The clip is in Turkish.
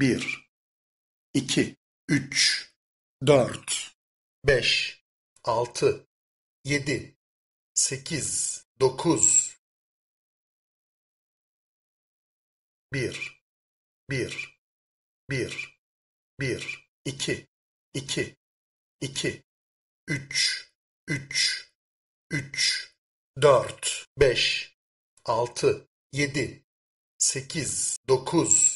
Bir, iki, üç, dört, beş, altı, yedi, sekiz, dokuz. Bir, bir, bir, bir, iki, iki, iki, üç, üç, üç, dört, beş, altı, yedi, sekiz, dokuz.